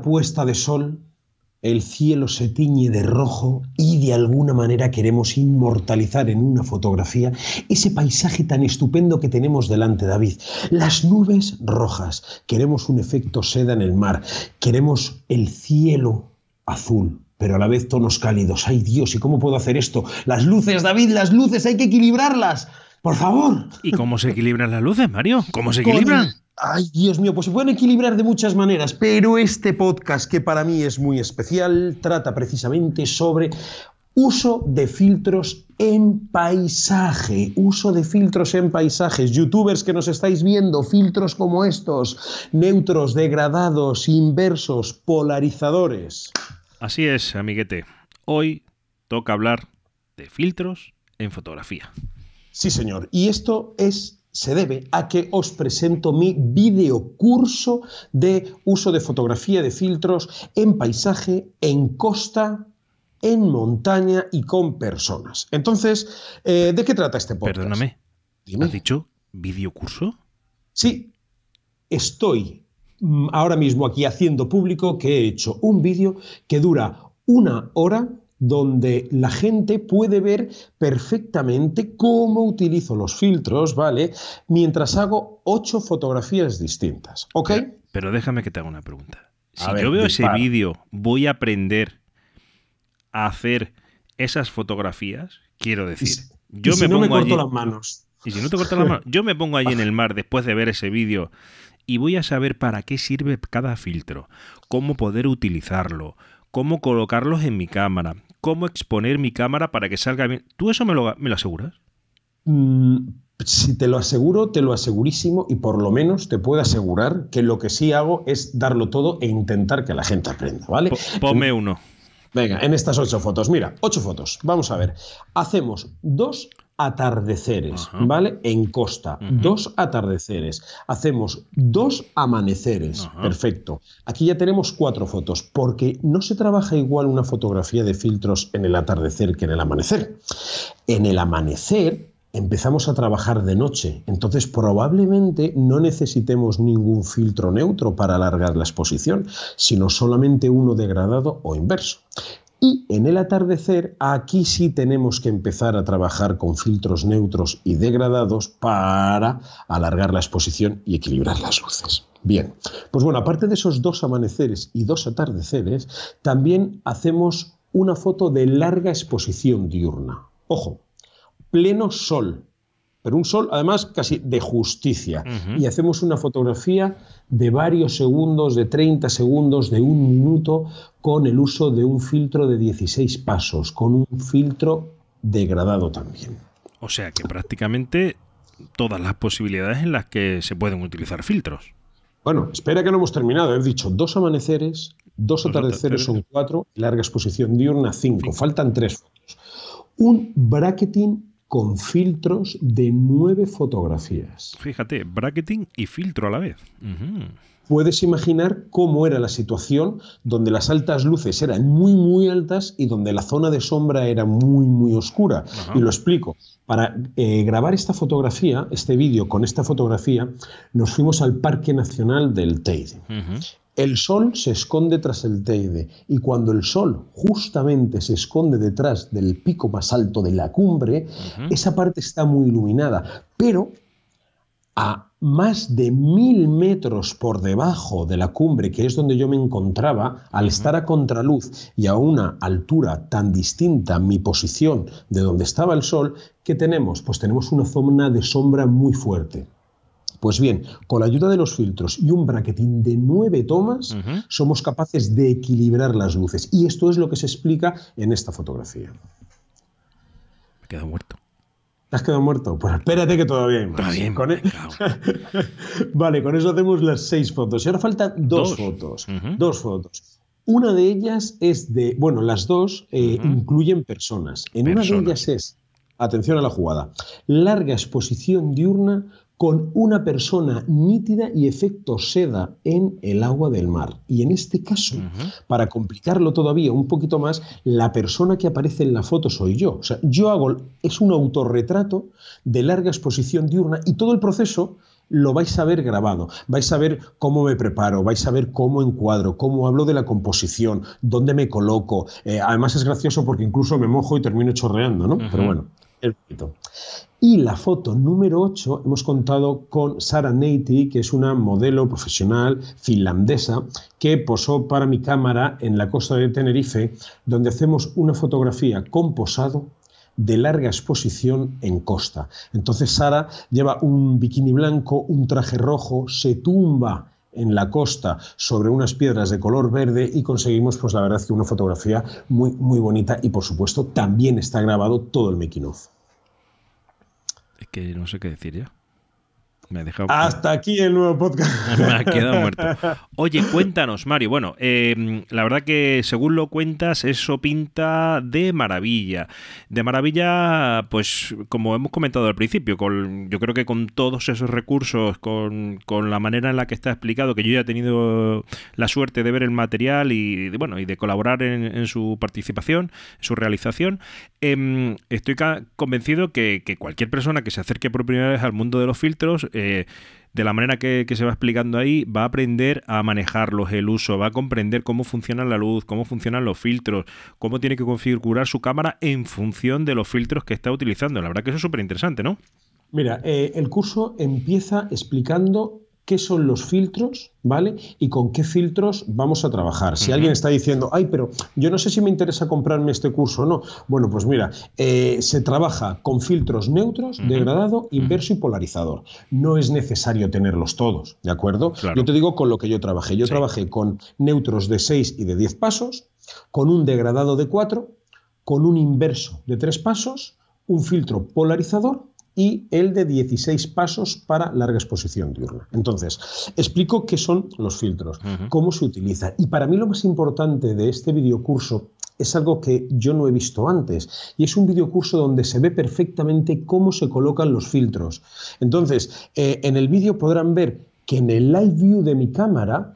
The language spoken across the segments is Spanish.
puesta de sol, el cielo se tiñe de rojo y de alguna manera queremos inmortalizar en una fotografía ese paisaje tan estupendo que tenemos delante, David. Las nubes rojas, queremos un efecto seda en el mar, queremos el cielo azul, pero a la vez tonos cálidos. ¡Ay Dios! ¿Y cómo puedo hacer esto? Las luces, David, las luces, hay que equilibrarlas. Por favor. ¿Y cómo se equilibran las luces, Mario? ¿Cómo se equilibran? Ay, Dios mío, pues se pueden equilibrar de muchas maneras, pero este podcast, que para mí es muy especial, trata precisamente sobre uso de filtros en paisaje, uso de filtros en paisajes. Youtubers que nos estáis viendo, filtros como estos, neutros, degradados, inversos, polarizadores. Así es, amiguete. Hoy toca hablar de filtros en fotografía. Sí, señor. Y esto es se debe a que os presento mi videocurso de uso de fotografía de filtros en paisaje, en costa, en montaña y con personas. Entonces, eh, ¿de qué trata este podcast? Perdóname. me ¿Has dicho videocurso? Sí. Estoy mm, ahora mismo aquí haciendo público que he hecho un vídeo que dura una hora donde la gente puede ver perfectamente cómo utilizo los filtros, ¿vale? Mientras hago ocho fotografías distintas, ¿ok? Pero, déjame que te haga una pregunta. Si yo veo ese vídeo, voy a aprender a hacer esas fotografías, quiero decir, yo me pongo Y si no te corto las manos, yo me pongo allí en el mar después de ver ese vídeo y voy a saber para qué sirve cada filtro, cómo poder utilizarlo, cómo colocarlos en mi cámara, cómo exponer mi cámara para que salga bien. ¿Tú eso me lo, aseguras? Mm, si te lo aseguro, te lo asegurísimo y por lo menos te puedo asegurar que lo que sí hago es darlo todo e intentar que la gente aprenda, ¿vale? ponme uno. Venga, en estas ocho fotos. Mira, ocho fotos. Vamos a ver. Hacemos dos atardeceres, ¿vale? En costa, dos atardeceres. Hacemos dos amaneceres, perfecto. Aquí ya tenemos cuatro fotos, porque no se trabaja igual una fotografía de filtros en el atardecer que en el amanecer. En el amanecer empezamos a trabajar de noche, entonces probablemente no necesitemos ningún filtro neutro para alargar la exposición, sino solamente uno degradado o inverso. Y en el atardecer, aquí sí tenemos que empezar a trabajar con filtros neutros y degradados para alargar la exposición y equilibrar las luces. Bien, pues bueno, aparte de esos dos amaneceres y dos atardeceres, también hacemos una foto de larga exposición diurna. Ojo, pleno sol, pero un sol además casi de justicia. Y hacemos una fotografía de varios segundos, de 30 segundos, de un minuto, con el uso de un filtro de 16 pasos, con un filtro degradado también. O sea que prácticamente todas las posibilidades en las que se pueden utilizar filtros. Bueno, espera que no hemos terminado. He dicho dos amaneceres, dos, atardeceres, son cuatro, larga exposición diurna cinco. Faltan tres fotos. Un bracketing con filtros de nueve fotografías. Fíjate, bracketing y filtro a la vez. Puedes imaginar cómo era la situación donde las altas luces eran muy, muy altas y donde la zona de sombra era muy, muy oscura. Y lo explico. Para eh, grabar esta fotografía, este vídeo con esta fotografía, nos fuimos al Parque Nacional del Teide. El sol se esconde tras el Teide, y cuando el sol justamente se esconde detrás del pico más alto de la cumbre, esa parte está muy iluminada, pero a más de mil metros por debajo de la cumbre, que es donde yo me encontraba, al estar a contraluz y a una altura tan distinta mi posición de donde estaba el sol, ¿qué tenemos? Pues tenemos una zona de sombra muy fuerte. Pues bien, con la ayuda de los filtros y un bracketing de nueve tomas, somos capaces de equilibrar las luces. Y esto es lo que se explica en esta fotografía. Me quedado muerto. ¿Te has quedado muerto? Pues espérate que todavía hay más. E- vale, con eso hacemos las seis fotos. Y ahora faltan dos, fotos. Dos fotos. Una de ellas es de, bueno, las dos eh, incluyen personas. En una de ellas es, atención a la jugada, larga exposición diurna con una persona nítida y efecto seda en el agua del mar. Y en este caso, para complicarlo todavía un poquito más, la persona que aparece en la foto soy yo. O sea, yo hago, es un autorretrato de larga exposición diurna y todo el proceso lo vais a ver grabado, vais a ver cómo me preparo, vais a ver cómo encuadro, cómo hablo de la composición, dónde me coloco. Eh, además es gracioso porque incluso me mojo y termino chorreando, ¿no? Pero bueno, y la foto número 8 hemos contado con Sara Neiti, que es una modelo profesional finlandesa que posó para mi cámara en la costa de Tenerife, donde hacemos una fotografía con posado de larga exposición en costa. Entonces Sara lleva un bikini blanco, un traje rojo, se tumba en la costa sobre unas piedras de color verde y conseguimos pues la verdad que una fotografía muy muy bonita y por supuesto también está grabado todo el Mequinoz Es que no sé qué decir ya dejado... Hasta aquí el nuevo podcast. Me ha quedado muerto. Oye, cuéntanos, Mario. Bueno, eh, la verdad que según lo cuentas, eso pinta de maravilla. De maravilla, pues como hemos comentado al principio, con, yo creo que con todos esos recursos, con, la manera en la que está explicado, que yo ya he tenido la suerte de ver el material y, bueno, y de colaborar en, su participación, en su realización, em, estoy convencido que, cualquier persona que se acerque por primera vez al mundo de los filtros, eh, de la manera que, se va explicando ahí, va a aprender a manejarlos, el uso, va a comprender cómo funciona la luz, cómo funcionan los filtros, cómo tiene que configurar su cámara en función de los filtros que está utilizando. La verdad que eso es súper interesante, ¿no? Mira, eh, el curso empieza explicando qué son los filtros, ¿vale? Y con qué filtros vamos a trabajar. Si alguien está diciendo, ay, pero yo no sé si me interesa comprarme este curso o no, bueno, pues mira, eh, se trabaja con filtros neutros, degradado, inverso y polarizador. No es necesario tenerlos todos, ¿de acuerdo? Yo te digo con lo que yo trabajé. Yo trabajé con neutros de 6 y de 10 pasos, con un degradado de 4, con un inverso de 3 pasos, un filtro polarizador y el de 16 pasos para larga exposición diurna. Entonces, explico qué son los filtros, cómo se utilizan. Y para mí lo más importante de este videocurso es algo que yo no he visto antes y es un videocurso donde se ve perfectamente cómo se colocan los filtros. Entonces, eh, en el vídeo podrán ver que en el live view de mi cámara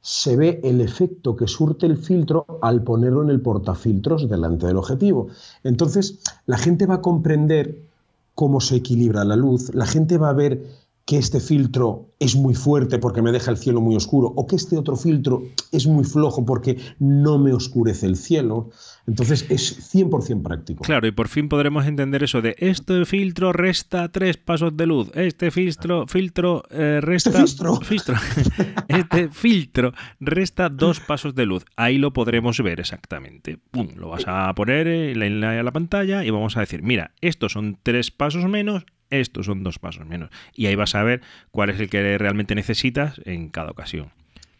se ve el efecto que surte el filtro al ponerlo en el portafiltros delante del objetivo. Entonces, la gente va a comprender cómo se equilibra la luz, la gente va a ver que este filtro es muy fuerte porque me deja el cielo muy oscuro, o que este otro filtro es muy flojo porque no me oscurece el cielo. Entonces es 100% práctico. Claro, y por fin podremos entender eso de este filtro resta tres pasos de luz, este filtro, filtro eh, resta... ¿Este filtro. este filtro resta dos pasos de luz. Ahí lo podremos ver exactamente. lo vas a poner en la, en la pantalla y vamos a decir, mira, estos son tres pasos menos, estos son dos pasos menos. Y ahí vas a ver cuál es el que realmente necesitas en cada ocasión.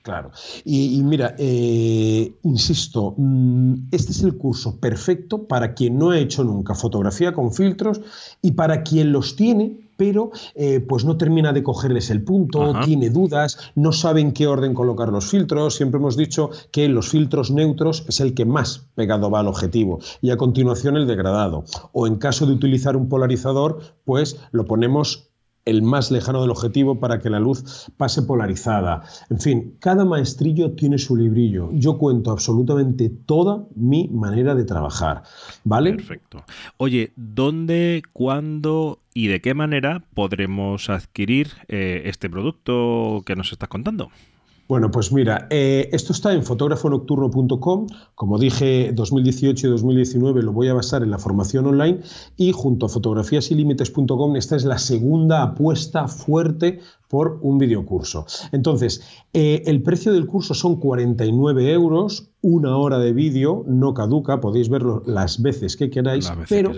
Claro. Y, mira, eh, insisto, mm, este es el curso perfecto para quien no ha hecho nunca fotografía con filtros y para quien los tiene pero eh, pues no termina de cogerles el punto, tiene dudas, no sabe en qué orden colocar los filtros. Siempre hemos dicho que los filtros neutros es el que más pegado va al objetivo y a continuación el degradado. O en caso de utilizar un polarizador, pues lo ponemos el más lejano del objetivo para que la luz pase polarizada. En fin, cada maestrillo tiene su librillo. Yo cuento absolutamente toda mi manera de trabajar, ¿vale? Perfecto. Oye, ¿dónde, cuándo y de qué manera podremos adquirir eh, este producto que nos estás contando? Bueno, pues mira, eh, esto está en fotógrafonocturno.com. Como dije, 2018 y 2019 lo voy a basar en la formación online y junto a fotografíasilímites.com esta es la segunda apuesta fuerte por un videocurso. Entonces, eh, el precio del curso son 49 euros, una hora de vídeo, no caduca, podéis verlo las veces que queráis, pero...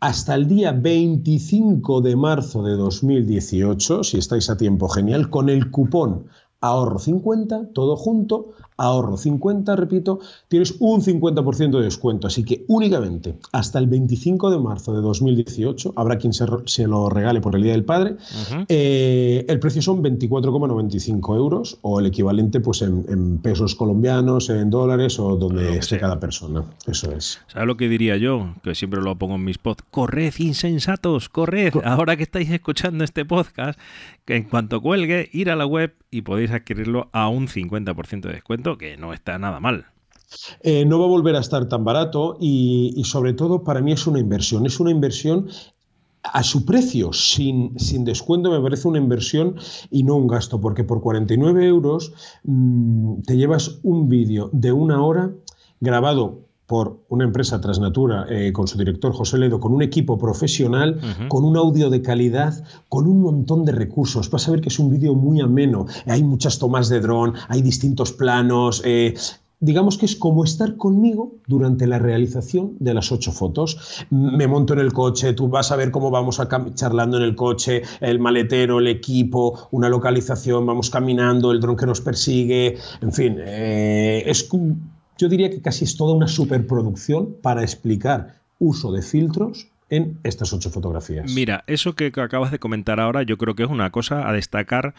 hasta el día 25 de marzo de 2018, si estáis a tiempo genial, con el cupón ahorro 50, todo junto, ahorro 50, repito, tienes un 50% de descuento. Así que únicamente hasta el 25 de marzo de 2018, habrá quien se, lo regale por el Día del Padre, eh, el precio son 24,95 euros o el equivalente pues en, pesos colombianos, en dólares o donde esté cada persona. Eso es. ¿Sabes lo que diría yo? Que siempre lo pongo en mis pods. Corred, insensatos, corred. Ahora que estáis escuchando este podcast, que en cuanto cuelgue, ir a la web y podéis adquirirlo a un 50% de descuento que no está nada mal. Eh, no va a volver a estar tan barato y, sobre todo para mí es una inversión, es una inversión a su precio, sin, sin, descuento, me parece una inversión y no un gasto, porque por 49 euros mm, te llevas un vídeo de una hora grabado por una empresa Transnatura eh, con su director José Ledo, con un equipo profesional, con un audio de calidad, con un montón de recursos. Vas a ver que es un vídeo muy ameno. Hay muchas tomas de dron, hay distintos planos. Eh, digamos que es como estar conmigo durante la realización de las ocho fotos. Me monto en el coche, tú vas a ver cómo vamos charlando en el coche, el maletero, el equipo, una localización, vamos caminando, el dron que nos persigue, en fin, eh, es es yo diría que casi es toda una superproducción para explicar uso de filtros en estas ocho fotografías. Mira, eso que acabas de comentar ahora yo creo que es una cosa a destacar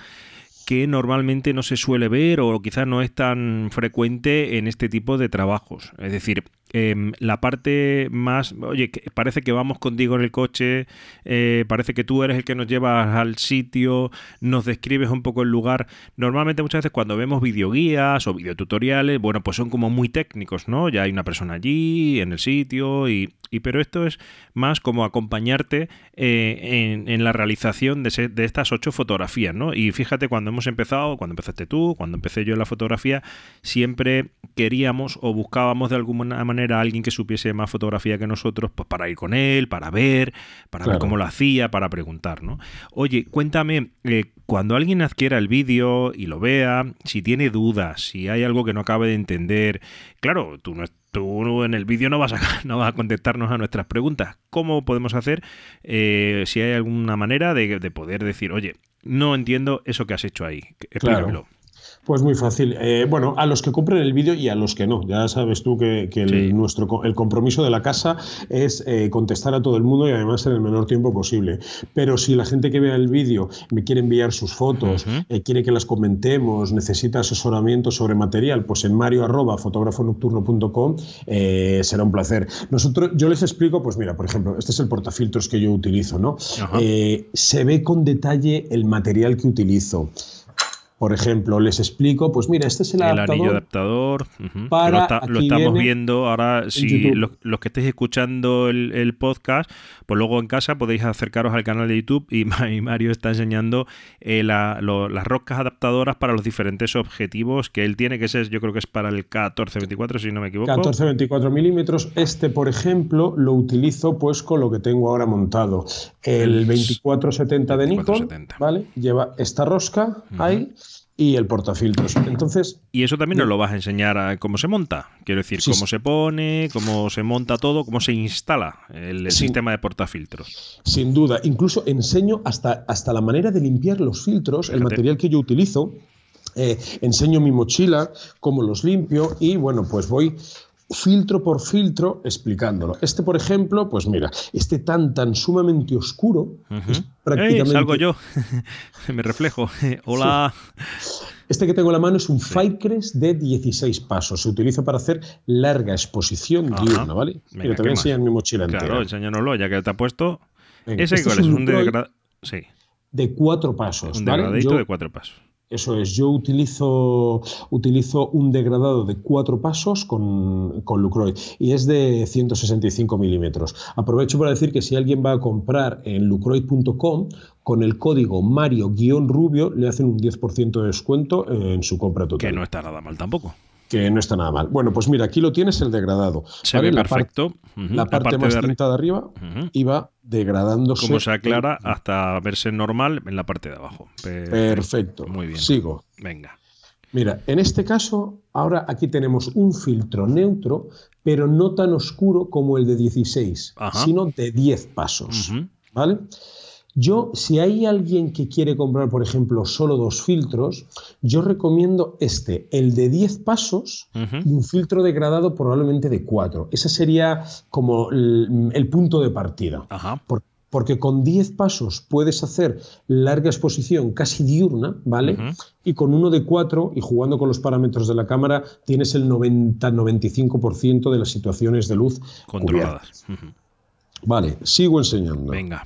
que normalmente no se suele ver o quizás no es tan frecuente en este tipo de trabajos. Es decir, Em, la parte más, oye, parece que vamos contigo en el coche, eh, parece que tú eres el que nos llevas al sitio, nos describes un poco el lugar. Normalmente muchas veces cuando vemos videoguías o videotutoriales, bueno, pues son como muy técnicos, ¿no? Ya hay una persona allí, en el sitio, y, pero esto es más como acompañarte eh, en, la realización de, de estas ocho fotografías, ¿no? Y fíjate, cuando hemos empezado, cuando empezaste tú, cuando empecé yo en la fotografía, siempre queríamos o buscábamos de alguna manera a alguien que supiese más fotografía que nosotros, pues para ir con él, para ver, para ver cómo lo hacía, para preguntar, ¿no? Oye, cuéntame, eh, cuando alguien adquiera el vídeo y lo vea, si tiene dudas, si hay algo que no acabe de entender, claro, tú no tú en el vídeo no vas a no vas a contestarnos a nuestras preguntas. ¿Cómo podemos hacer eh, si hay alguna manera de, poder decir, oye, no entiendo eso que has hecho ahí? Explícamelo. Claro. Pues muy fácil. Eh, bueno, a los que compren el vídeo y a los que no. Ya sabes tú que, el, nuestro, el compromiso de la casa es eh, contestar a todo el mundo y además en el menor tiempo posible. Pero si la gente que vea el vídeo me quiere enviar sus fotos, eh, quiere que las comentemos, necesita asesoramiento sobre material, pues en mario será un placer. Nosotros, yo les explico, pues mira, por ejemplo, este es el portafiltros que yo utilizo, ¿no? se ve con detalle el material que utilizo. Por ejemplo, les explico, pues mira, este es el, Anillo adaptador. lo, estamos viendo ahora. Si los, que estéis escuchando el, podcast, pues luego en casa podéis acercaros al canal de YouTube y, Mario está enseñando eh, las roscas adaptadoras para los diferentes objetivos que él tiene, que ese es, yo creo que es para el 14-24, si no me equivoco. 14-24 milímetros. Este, por ejemplo, lo utilizo pues con lo que tengo ahora montado. El 2470 de Nikon, ¿vale? Lleva esta rosca ahí y el portafiltros. Entonces. Y eso también nos lo vas a enseñar cómo se monta. Quiero decir, cómo se pone, cómo se monta todo, cómo se instala el, sistema de portafiltros. Sin duda. Incluso enseño hasta, hasta la manera de limpiar los filtros, el material que yo utilizo. Eh, enseño mi mochila, cómo los limpio y bueno, pues voy filtro por filtro explicándolo. Este, por ejemplo, pues mira, este tan tan sumamente oscuro es prácticamente. salgo yo, me reflejo. Hola. Este que tengo en la mano es un sí. de 16 pasos. Se utiliza para hacer larga exposición diurna, ¿vale? te voy a enseñar mi mochila claro, entera. Claro, enséñanoslo, ya que te ha puesto. Ese este es un, de... Sí. de cuatro pasos. Un ¿vale? degradito de cuatro pasos. Eso es, yo utilizo, utilizo un degradado de cuatro pasos con, Lucroid y es de 165 milímetros. Aprovecho para decir que si alguien va a comprar en lucroy.com, con el código Mario-Rubio le hacen un 10% de descuento en su compra total. Que no está nada mal tampoco que no está nada mal. Bueno, pues mira, aquí lo tienes el degradado. Se ve perfecto. La, parte, más de de arriba y va iba degradándose. Como se aclara, hasta verse normal en la parte de abajo. Perfecto. Muy bien. Sigo. Venga. Mira, en este caso, ahora aquí tenemos un filtro neutro, pero no tan oscuro como el de 16, sino de 10 pasos. ¿Vale? Yo, si hay alguien que quiere comprar, por ejemplo, solo dos filtros, yo recomiendo este, el de 10 pasos y un filtro degradado probablemente de 4. Ese sería como el, punto de partida. Porque con 10 pasos puedes hacer larga exposición casi diurna, ¿vale? Y con uno de 4 y jugando con los parámetros de la cámara tienes el 90-95% de las situaciones de luz controladas. Vale, sigo enseñando. Venga.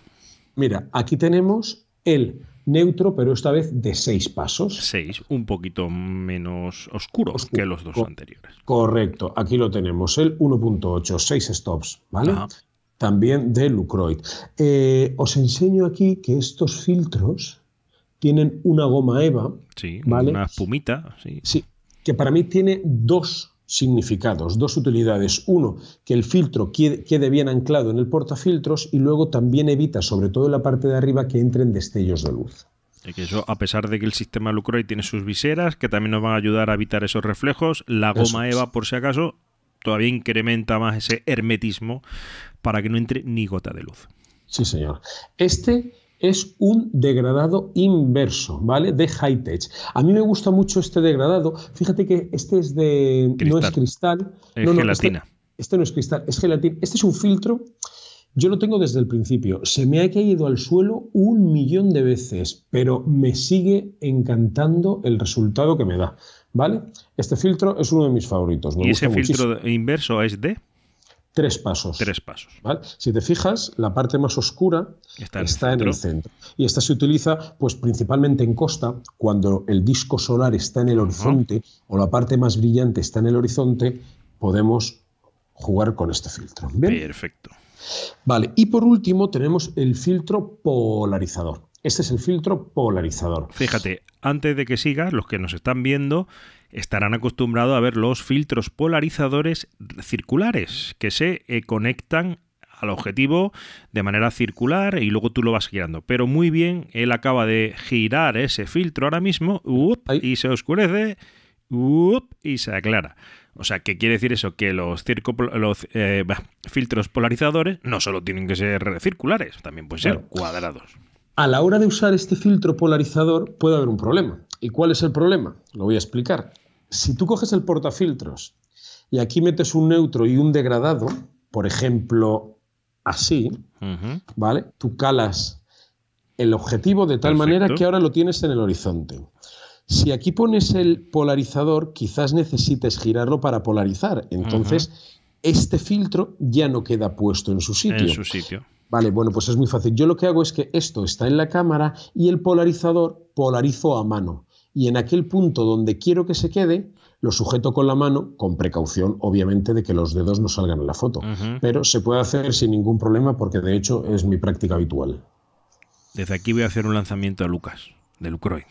Mira, aquí tenemos el neutro, pero esta vez de seis pasos. Seis, un poquito menos oscuro, que los dos anteriores. Correcto, aquí lo tenemos, el 1.8, seis stops, ¿vale? También de Lucroid. Eh, os enseño aquí que estos filtros tienen una goma EVA. una espumita. Sí. sí, que para mí tiene dos significados, dos utilidades. Uno, que el filtro quede bien anclado en el portafiltros y luego también evita, sobre todo en la parte de arriba, que entren destellos de luz. Y que eso, a pesar de que el sistema Lucroy tiene sus viseras, que también nos van a ayudar a evitar esos reflejos, la goma EVA, por si acaso, todavía incrementa más ese hermetismo para que no entre ni gota de luz. Sí, señor. Este es un degradado inverso, ¿vale? De high tech. A mí me gusta mucho este degradado. Fíjate que este es de. No es cristal. Es este gelatina. este, no es cristal, es gelatina. Este es un filtro. Yo lo tengo desde el principio. Se me ha caído al suelo un millón de veces, pero me sigue encantando el resultado que me da. ¿Vale? Este filtro es uno de mis favoritos. ¿Y ese filtro inverso es de? tres pasos. Tres pasos. Si te fijas, la parte más oscura está, en, el centro. Y esta se utiliza pues, principalmente en costa, cuando el disco solar está en el horizonte o la parte más brillante está en el horizonte, podemos jugar con este filtro. Perfecto. Vale, y por último tenemos el filtro polarizador. Este es el filtro polarizador. Fíjate, antes de que sigas, los que nos están viendo estarán acostumbrados a ver los filtros polarizadores circulares que se eh, conectan al objetivo de manera circular y luego tú lo vas girando. Pero muy bien, él acaba de girar ese filtro ahora mismo y se oscurece y se aclara. O sea, ¿qué quiere decir eso? Que los, los eh, filtros polarizadores no solo tienen que ser circulares, también pueden ser cuadrados a la hora de usar este filtro polarizador puede haber un problema. ¿Y cuál es el problema? Lo voy a explicar. Si tú coges el portafiltros y aquí metes un neutro y un degradado, por ejemplo, así, ¿vale? Tú calas el objetivo de tal manera que ahora lo tienes en el horizonte. Si aquí pones el polarizador, quizás necesites girarlo para polarizar. Entonces, este filtro ya no queda puesto en su sitio. En su sitio. Vale, bueno, pues es muy fácil. Yo lo que hago es que esto está en la cámara y el polarizador polarizo a mano. Y en aquel punto donde quiero que se quede, lo sujeto con la mano, con precaución, obviamente, de que los dedos no salgan en la foto. Pero se puede hacer sin ningún problema porque, de hecho, es mi práctica habitual. Desde aquí voy a hacer un lanzamiento a Lucas, de Lucroy.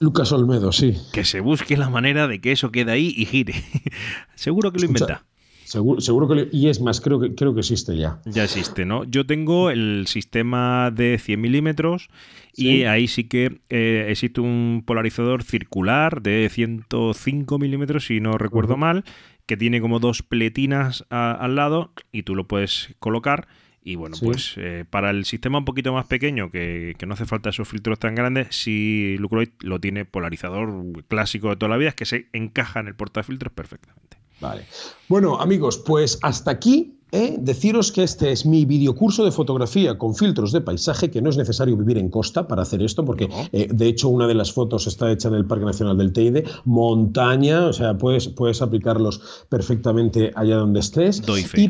Lucas Olmedo, sí. Que se busque la manera de que eso quede ahí y gire. Seguro que lo inventa. Seguro, seguro que y es más, creo que, creo que existe ya. Ya existe, ¿no? Yo tengo el sistema de 100 milímetros y ahí sí que eh, existe un polarizador circular de 105 milímetros, si no recuerdo mal, que tiene como dos pletinas al lado y tú lo puedes colocar. Y bueno, pues eh, para el sistema un poquito más pequeño, que, que, no hace falta esos filtros tan grandes, si Lucroid lo tiene polarizador clásico de toda la vida, es que se encaja en el portafiltros perfectamente. Vale. Bueno, amigos, pues hasta aquí. ¿eh? Deciros que este es mi videocurso de fotografía con filtros de paisaje, que no es necesario vivir en costa para hacer esto, porque eh, de hecho una de las fotos está hecha en el Parque Nacional del Teide, montaña, o sea, puedes, puedes aplicarlos perfectamente allá donde estés. Y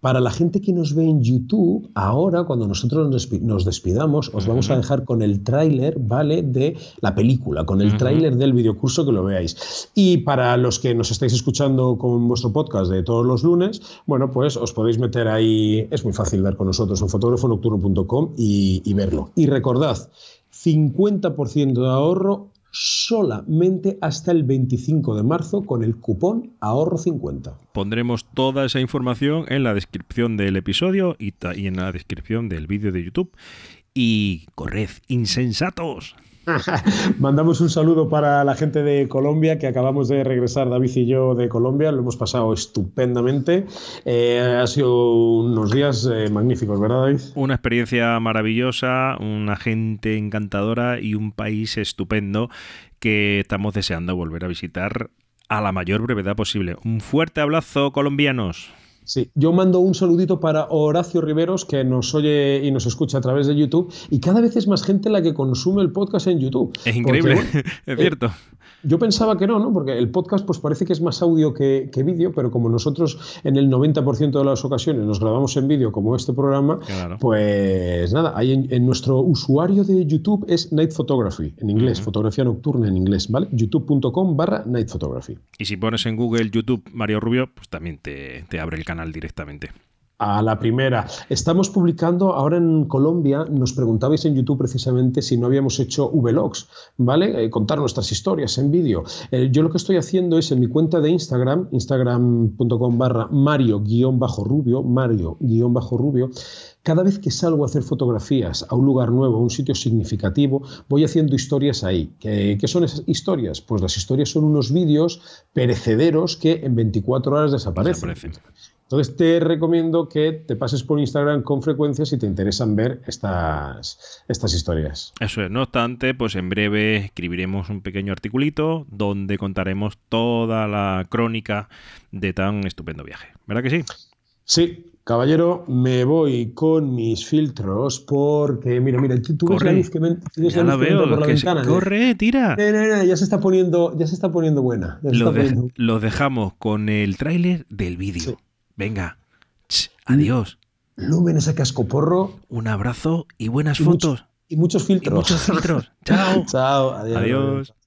para la gente que nos ve en YouTube, ahora cuando nosotros nos despidamos, os vamos a dejar con el tráiler, ¿vale? De la película, con el tráiler del videocurso que lo veáis. Y para los que nos estáis escuchando con vuestro podcast de todos los lunes, bueno, pues os podéis meter ahí, es muy fácil dar con nosotros, en fotógrafonocturno.com y, y verlo. Y recordad, 50% de ahorro solamente hasta el 25 de marzo con el cupón ahorro 50. Pondremos toda esa información en la descripción del episodio y, en la descripción del vídeo de YouTube. Y corred, insensatos. Mandamos un saludo para la gente de Colombia, que acabamos de regresar David y yo de Colombia, lo hemos pasado estupendamente. Eh, ha sido unos días eh, magníficos, ¿verdad David? Una experiencia maravillosa, una gente encantadora y un país estupendo que estamos deseando volver a visitar a la mayor brevedad posible. Un fuerte abrazo, colombianos. Sí, yo mando un saludito para Horacio Riveros, que nos oye y nos escucha a través de YouTube, y cada vez es más gente la que consume el podcast en YouTube. Es increíble, es cierto. Yo pensaba que no, ¿no? Porque el podcast pues parece que es más audio que, vídeo, pero como nosotros en el 90% de las ocasiones nos grabamos en vídeo como este programa, pues nada, ahí en, nuestro usuario de YouTube es Night Photography, en inglés, fotografía nocturna en inglés, ¿vale? youtube.com barra Night Photography. Y si pones en Google YouTube Mario Rubio, pues también te, te abre el canal directamente. A la primera. Estamos publicando ahora en Colombia, nos preguntabais en YouTube precisamente si no habíamos hecho vlogs, ¿vale? Eh, contar nuestras historias en vídeo. Eh, yo lo que estoy haciendo es en mi cuenta de Instagram, instagram.com barra mario-rubio, mario-rubio, cada vez que salgo a hacer fotografías a un lugar nuevo, a un sitio significativo, voy haciendo historias ahí. ¿Qué, son esas historias? Pues las historias son unos vídeos perecederos que en 24 horas desaparecen. Entonces te recomiendo que te pases por Instagram con frecuencia si te interesan ver estas, estas historias. Eso es, no obstante, pues en breve escribiremos un pequeño articulito donde contaremos toda la crónica de tan estupendo viaje. ¿Verdad que sí? Sí, caballero, me voy con mis filtros porque, mira, mira, tú corre. que me, ya por la ventana. ¿eh? corre, tira. No, ya se está poniendo, ya se está poniendo buena. Los, dejamos con el tráiler del vídeo. Venga, adiós. Lúmenes a cascoporro. Un abrazo y buenas fotos. y muchos filtros. Y muchos filtros. Chao. Chao, adiós. adiós.